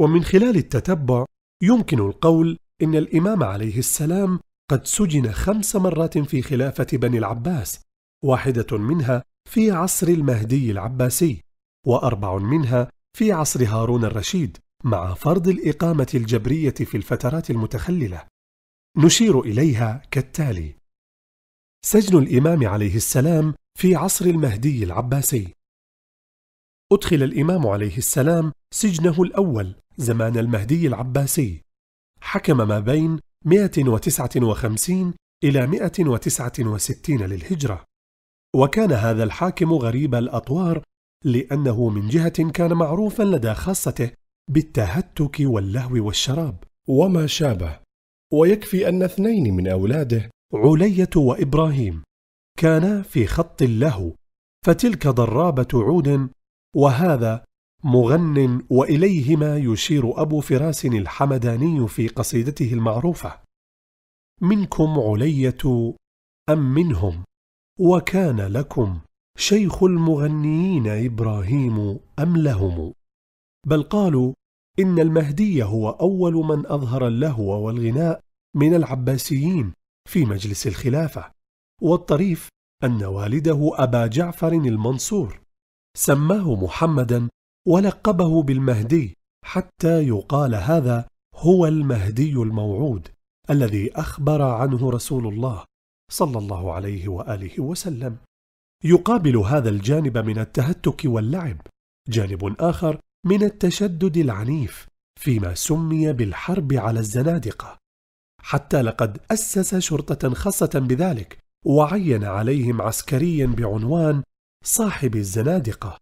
ومن خلال التتبع يمكن القول إن الإمام عليه السلام قد سجن خمس مرات في خلافة بني العباس واحدة منها في عصر المهدي العباسي وأربع منها في عصر هارون الرشيد مع فرض الإقامة الجبرية في الفترات المتخللة نشير إليها كالتالي سجن الإمام عليه السلام في عصر المهدي العباسي أدخل الإمام عليه السلام سجنه الأول زمان المهدي العباسي حكم ما بين 159 إلى 169 للهجرة وكان هذا الحاكم غريب الأطوار لأنه من جهة كان معروفا لدى خاصته بالتهتك واللهو والشراب وما شابه ويكفي أن اثنين من أولاده علية وإبراهيم كانا في خط اللهو فتلك ضرابة عود وهذا مغن وإليهما يشير أبو فراس الحمداني في قصيدته المعروفة منكم علية أم منهم وكان لكم شيخ المغنيين إبراهيم أم لهم بل قالوا إن المهدي هو أول من أظهر اللهو والغناء من العباسيين في مجلس الخلافة والطريف أن والده أبا جعفر المنصور سماه محمدا ولقبه بالمهدي حتى يقال هذا هو المهدي الموعود الذي أخبر عنه رسول الله صلى الله عليه وآله وسلم يقابل هذا الجانب من التهتك واللعب جانب آخر من التشدد العنيف فيما سمي بالحرب على الزنادقة حتى لقد أسس شرطة خاصة بذلك وعين عليهم عسكريا بعنوان صاحب الزنادقة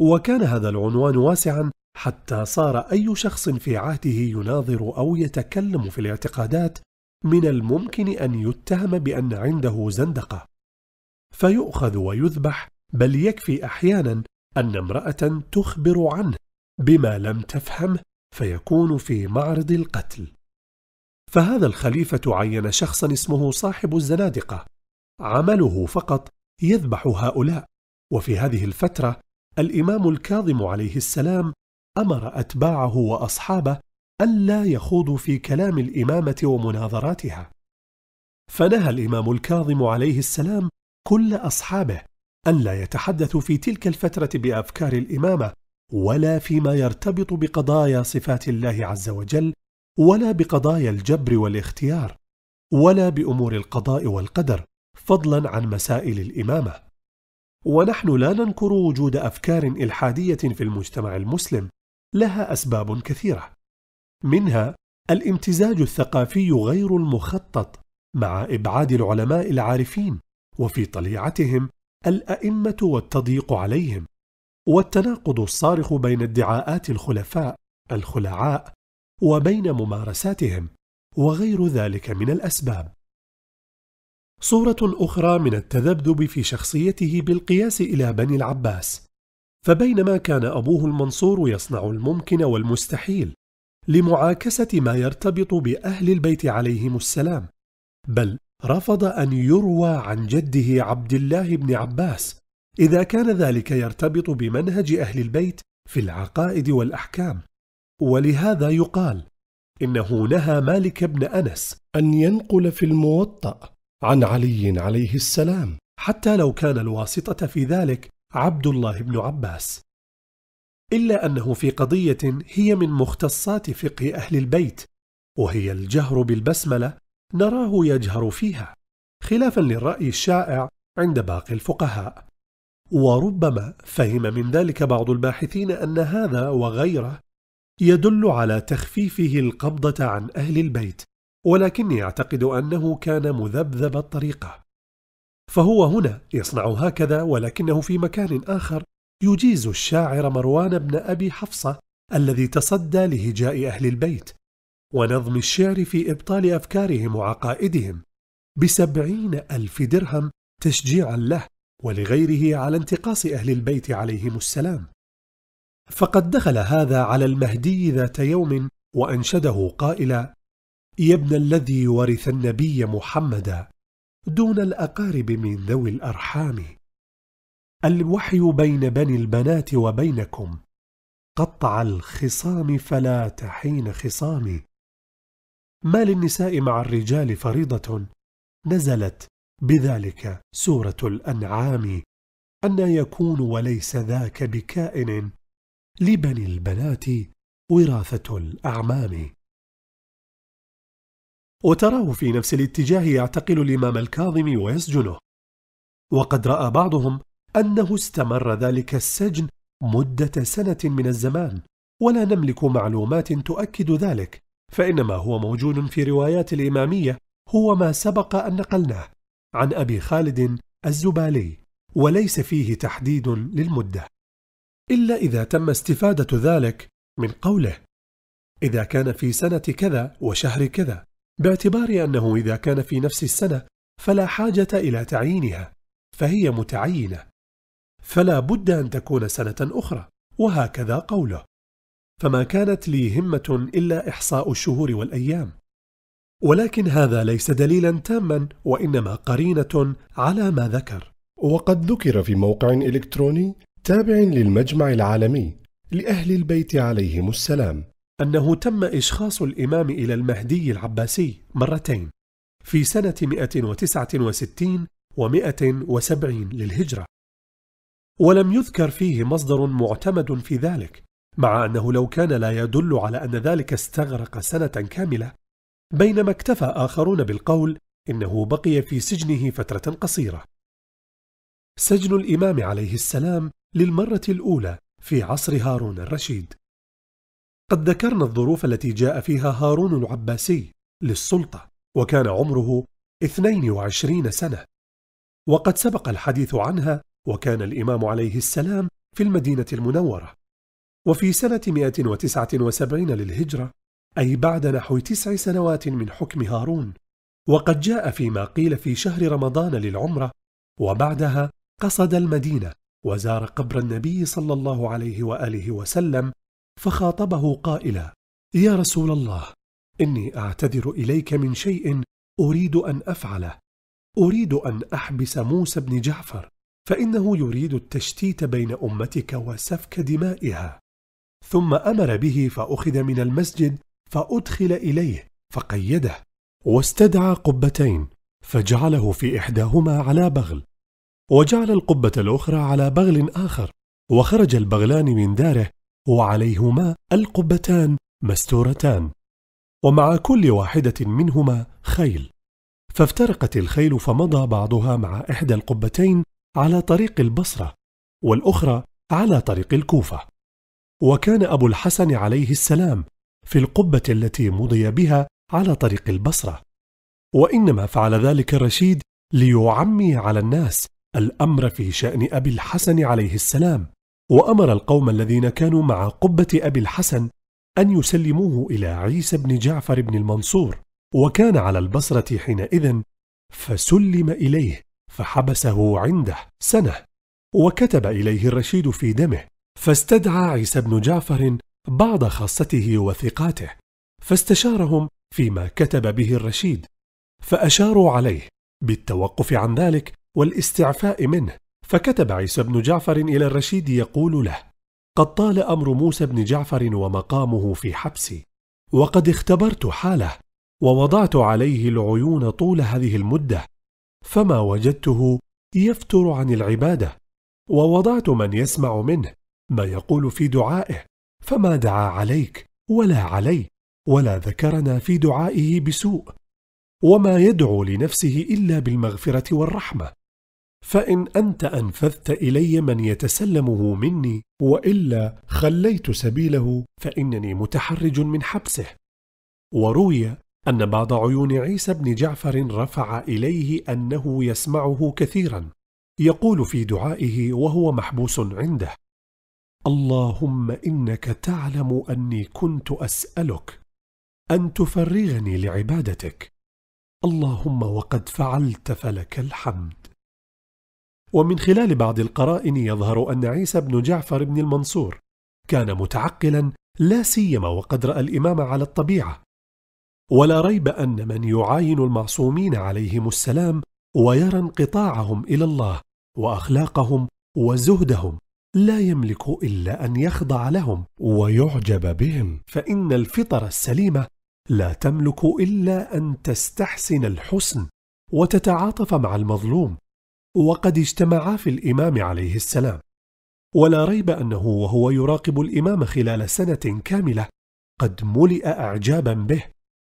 وكان هذا العنوان واسعا حتى صار أي شخص في عهده يناظر أو يتكلم في الاعتقادات من الممكن أن يتهم بأن عنده زندقة فيؤخذ ويذبح بل يكفي أحيانا أن امرأة تخبر عنه بما لم تفهمه فيكون في معرض القتل فهذا الخليفة عين شخصا اسمه صاحب الزنادقة عمله فقط يذبح هؤلاء وفي هذه الفترة الإمام الكاظم عليه السلام أمر أتباعه وأصحابه ألا يخوضوا في كلام الإمامة ومناظراتها فنهى الإمام الكاظم عليه السلام كل أصحابه أن لا يتحدثوا في تلك الفترة بأفكار الإمامة ولا فيما يرتبط بقضايا صفات الله عز وجل ولا بقضايا الجبر والاختيار ولا بأمور القضاء والقدر فضلا عن مسائل الإمامة ونحن لا ننكر وجود أفكار إلحادية في المجتمع المسلم لها أسباب كثيرة منها الامتزاج الثقافي غير المخطط مع إبعاد العلماء العارفين وفي طليعتهم الأئمة والتضييق عليهم والتناقض الصارخ بين ادعاءات الخلفاء الخلعاء وبين ممارساتهم وغير ذلك من الأسباب صورة أخرى من التذبذب في شخصيته بالقياس إلى بني العباس فبينما كان أبوه المنصور يصنع الممكن والمستحيل لمعاكسة ما يرتبط بأهل البيت عليهم السلام بل رفض أن يروى عن جده عبد الله بن عباس إذا كان ذلك يرتبط بمنهج أهل البيت في العقائد والأحكام ولهذا يقال إنه نهى مالك بن أنس أن ينقل في الموطأ عن علي عليه السلام حتى لو كان الواسطة في ذلك عبد الله بن عباس إلا أنه في قضية هي من مختصات فقه أهل البيت وهي الجهر بالبسملة نراه يجهر فيها خلافا للرأي الشائع عند باقي الفقهاء وربما فهم من ذلك بعض الباحثين أن هذا وغيره يدل على تخفيفه القبضة عن أهل البيت ولكني أعتقد أنه كان مذبذب الطريقة فهو هنا يصنع هكذا ولكنه في مكان آخر يجيز الشاعر مروان بن أبي حفصة الذي تصدى لهجاء أهل البيت ونظم الشعر في إبطال أفكارهم وعقائدهم بسبعين ألف درهم تشجيعا له ولغيره على انتقاص أهل البيت عليهم السلام فقد دخل هذا على المهدي ذات يوم وأنشده قائلا يا ابن الذي ورث النبي محمدا دون الأقارب من ذوي الأرحام الوحي بين بني البنات وبينكم قطع الخصام فلا تحين خصامي ما للنساء مع الرجال فريضة نزلت بذلك سورة الأنعام أن يكون وليس ذاك بكائن لبني البنات وراثة الأعمام وتراه في نفس الاتجاه يعتقل الإمام الكاظم ويسجنه وقد رأى بعضهم أنه استمر ذلك السجن مدة سنة من الزمان ولا نملك معلومات تؤكد ذلك فإنما هو موجود في روايات الإمامية هو ما سبق أن نقلناه عن أبي خالد الزبالي وليس فيه تحديد للمدة إلا إذا تم استفادة ذلك من قوله إذا كان في سنة كذا وشهر كذا باعتبار أنه إذا كان في نفس السنة فلا حاجة إلى تعيينها فهي متعينة فلا بد أن تكون سنة أخرى وهكذا قوله فما كانت لي همة إلا إحصاء الشهور والأيام ولكن هذا ليس دليلا تاما وإنما قرينة على ما ذكر وقد ذكر في موقع إلكتروني تابع للمجمع العالمي لأهل البيت عليهم السلام أنه تم إشخاص الإمام إلى المهدي العباسي مرتين في سنة 169 و 170 للهجرة ولم يذكر فيه مصدر معتمد في ذلك مع أنه لو كان لا يدل على أن ذلك استغرق سنة كاملة بينما اكتفى آخرون بالقول إنه بقي في سجنه فترة قصيرة سجن الإمام عليه السلام للمرة الأولى في عصر هارون الرشيد قد ذكرنا الظروف التي جاء فيها هارون العباسي للسلطة وكان عمره 22 سنة وقد سبق الحديث عنها وكان الإمام عليه السلام في المدينة المنورة وفي سنة 179 للهجرة أي بعد نحو تسع سنوات من حكم هارون وقد جاء فيما قيل في شهر رمضان للعمرة وبعدها قصد المدينة وزار قبر النبي صلى الله عليه وآله وسلم فخاطبه قائلا يا رسول الله إني أعتذر إليك من شيء أريد أن أفعله أريد أن أحبس موسى بن جعفر فإنه يريد التشتيت بين أمتك وسفك دمائها ثم أمر به فأخذ من المسجد فأدخل إليه فقيده واستدعى قبتين فجعله في إحداهما على بغل وجعل القبة الأخرى على بغل آخر وخرج البغلان من داره وعليهما القبتان مستورتان ومع كل واحدة منهما خيل فافترقت الخيل فمضى بعضها مع إحدى القبتين على طريق البصرة والأخرى على طريق الكوفة وكان أبو الحسن عليه السلام في القبة التي مضي بها على طريق البصرة وإنما فعل ذلك الرشيد ليعمي على الناس الأمر في شأن أبي الحسن عليه السلام وأمر القوم الذين كانوا مع قبة أبي الحسن أن يسلموه إلى عيسى بن جعفر بن المنصور وكان على البصرة حينئذ فسلم إليه فحبسه عنده سنة وكتب إليه الرشيد في دمه فاستدعى عيسى بن جعفر بعض خاصته وثقاته فاستشارهم فيما كتب به الرشيد فأشاروا عليه بالتوقف عن ذلك والاستعفاء منه فكتب عيسى بن جعفر إلى الرشيد يقول له: قد طال أمر موسى بن جعفر ومقامه في حبسي، وقد اختبرت حاله، ووضعت عليه العيون طول هذه المدة، فما وجدته يفتر عن العبادة، ووضعت من يسمع منه ما يقول في دعائه، فما دعا عليك ولا علي، ولا ذكرنا في دعائه بسوء، وما يدعو لنفسه إلا بالمغفرة والرحمة. فإن أنت أنفذت إلي من يتسلمه مني وإلا خليت سبيله فإنني متحرج من حبسه وروي أن بعض عيون عيسى بن جعفر رفع إليه أنه يسمعه كثيرا يقول في دعائه وهو محبوس عنده اللهم إنك تعلم أني كنت أسألك أن تفرغني لعبادتك اللهم وقد فعلت فلك الحمد ومن خلال بعض القرائن يظهر أن عيسى بن جعفر بن المنصور كان متعقلا لا سيما وقد رأى الإمام على الطبيعة ولا ريب أن من يعاين المعصومين عليهم السلام ويرى انقطاعهم إلى الله وأخلاقهم وزهدهم لا يملك إلا أن يخضع لهم ويعجب بهم فإن الفطر السليمة لا تملك إلا أن تستحسن الحسن وتتعاطف مع المظلوم وقد اجتمعا في الإمام عليه السلام ولا ريب أنه وهو يراقب الإمام خلال سنة كاملة قد ملئ أعجابا به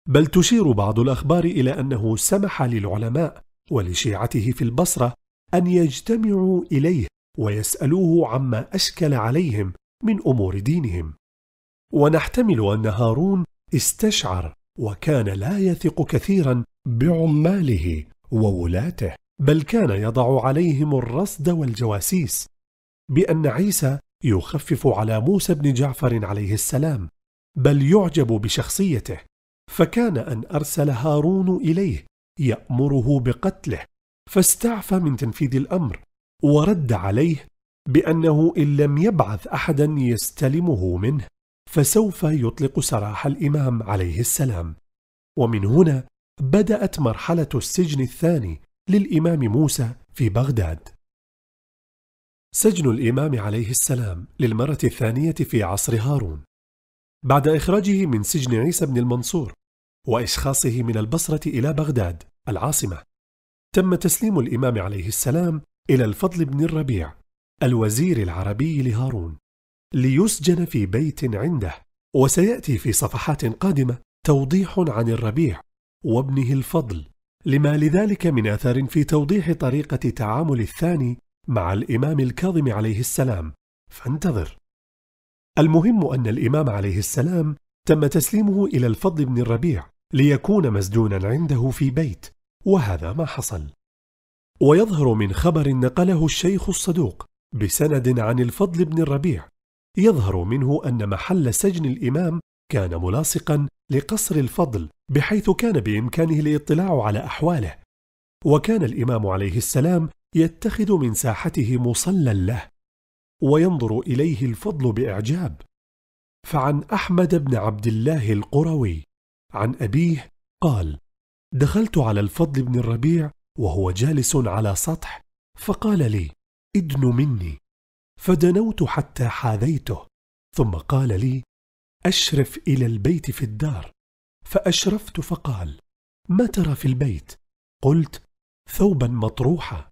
بل تشير بعض الأخبار إلى أنه سمح للعلماء ولشيعته في البصرة أن يجتمعوا إليه ويسألوه عما أشكل عليهم من أمور دينهم ونحتمل أن هارون استشعر وكان لا يثق كثيرا بعماله وولاته بل كان يضع عليهم الرصد والجواسيس بأن عيسى يخفف على موسى بن جعفر عليه السلام بل يعجب بشخصيته فكان أن أرسل هارون إليه يأمره بقتله فاستعفى من تنفيذ الأمر ورد عليه بأنه إن لم يبعث أحدا يستلمه منه فسوف يطلق سراح الإمام عليه السلام ومن هنا بدأت مرحلة السجن الثاني للإمام موسى في بغداد. سجن الإمام عليه السلام للمرة الثانية في عصر هارون بعد إخراجه من سجن عيسى بن المنصور وإشخاصه من البصرة إلى بغداد العاصمة تم تسليم الإمام عليه السلام إلى الفضل بن الربيع الوزير العربي لهارون ليسجن في بيت عنده وسيأتي في صفحات قادمة توضيح عن الربيع وابنه الفضل لما لذلك من اثر في توضيح طريقه تعامل الثاني مع الامام الكاظم عليه السلام فانتظر المهم ان الامام عليه السلام تم تسليمه الى الفضل بن الربيع ليكون مسجونا عنده في بيت وهذا ما حصل ويظهر من خبر نقله الشيخ الصدوق بسند عن الفضل بن الربيع يظهر منه ان محل سجن الامام كان ملاصقا لقصر الفضل بحيث كان بامكانه الاطلاع على احواله وكان الامام عليه السلام يتخذ من ساحته مصلى له وينظر اليه الفضل باعجاب فعن احمد بن عبد الله القروي عن ابيه قال دخلت على الفضل بن الربيع وهو جالس على سطح فقال لي ادن مني فدنوت حتى حاذيته ثم قال لي أشرف إلى البيت في الدار فأشرفت فقال ما ترى في البيت قلت ثوبا مطروحة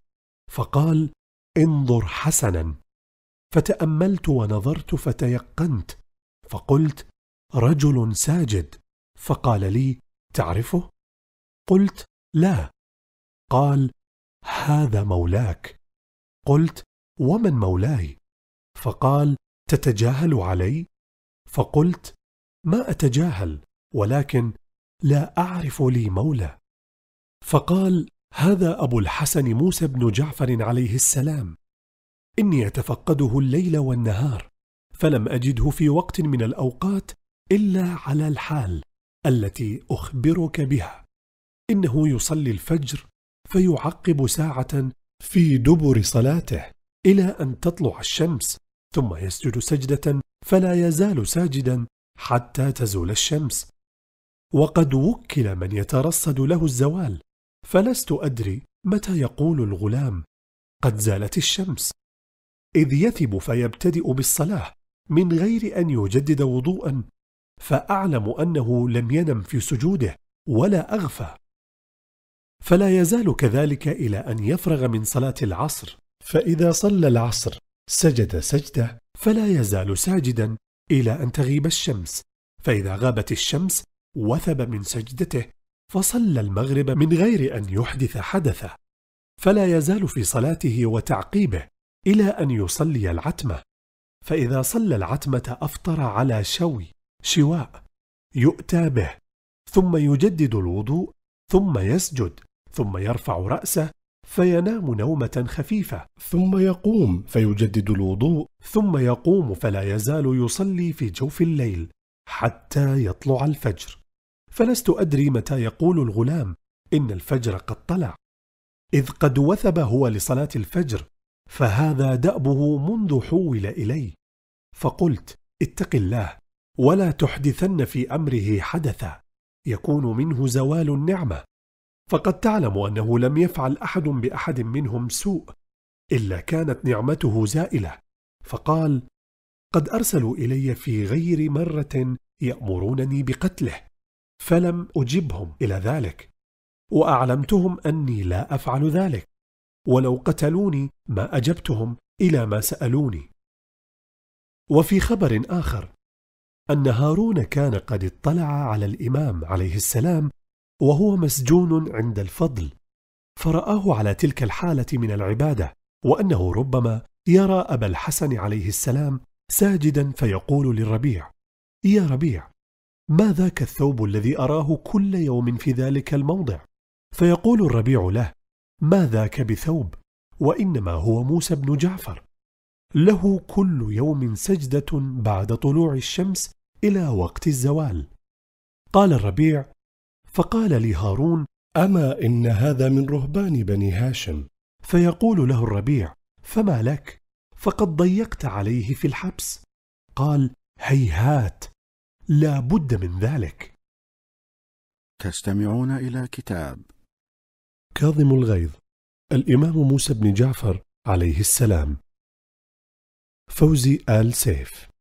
فقال انظر حسنا فتأملت ونظرت فتيقنت فقلت رجل ساجد فقال لي تعرفه قلت لا قال هذا مولاك قلت ومن مولاي فقال تتجاهل علي فقلت ما اتجاهل ولكن لا اعرف لي مولى فقال هذا ابو الحسن موسى بن جعفر عليه السلام اني اتفقده الليل والنهار فلم اجده في وقت من الاوقات الا على الحال التي اخبرك بها انه يصلي الفجر فيعقب ساعه في دبر صلاته الى ان تطلع الشمس ثم يسجد سجدة فلا يزال ساجدا حتى تزول الشمس وقد وكل من يترصد له الزوال فلست أدري متى يقول الغلام قد زالت الشمس إذ يثب فيبتدئ بالصلاة من غير أن يجدد وضوءا فأعلم أنه لم ينم في سجوده ولا أغفى فلا يزال كذلك إلى أن يفرغ من صلاة العصر فإذا صلى العصر سجد سجدة فلا يزال ساجدا إلى أن تغيب الشمس فإذا غابت الشمس وثب من سجدته فصلى المغرب من غير أن يحدث حدثا فلا يزال في صلاته وتعقيبه إلى أن يصلي العتمة فإذا صلى العتمة أفطر على شوي شواء يؤتى به ثم يجدد الوضوء ثم يسجد ثم يرفع رأسه فينام نومة خفيفة، ثم يقوم فيجدد الوضوء، ثم يقوم فلا يزال يصلي في جوف الليل حتى يطلع الفجر. فلست أدري متى يقول الغلام إن الفجر قد طلع، إذ قد وثب هو لصلاة الفجر، فهذا دأبه منذ حول إلي. فقلت: اتق الله، ولا تحدثن في أمره حدثا، يكون منه زوال النعمة، فقد تعلم أنه لم يفعل أحد بأحد منهم سوء إلا كانت نعمته زائلة فقال قد أرسلوا إلي في غير مرة يأمرونني بقتله فلم أجبهم إلى ذلك وأعلمتهم أني لا أفعل ذلك ولو قتلوني ما أجبتهم إلى ما سألوني وفي خبر آخر أن هارون كان قد اطلع على الإمام عليه السلام وهو مسجون عند الفضل فرآه على تلك الحالة من العبادة وأنه ربما يرى أبا الحسن عليه السلام ساجدا فيقول للربيع يا ربيع ما ذاك الثوب الذي أراه كل يوم في ذلك الموضع فيقول الربيع له ما ذاك بثوب وإنما هو موسى بن جعفر له كل يوم سجدة بعد طلوع الشمس إلى وقت الزوال قال الربيع فقال لي هارون اما ان هذا من رهبان بني هاشم فيقول له الربيع فما لك فقد ضيقت عليه في الحبس قال هيهات لا بد من ذلك تستمعون الى كتاب كاظم الغيظ الامام موسى بن جعفر عليه السلام فوزي ال سيف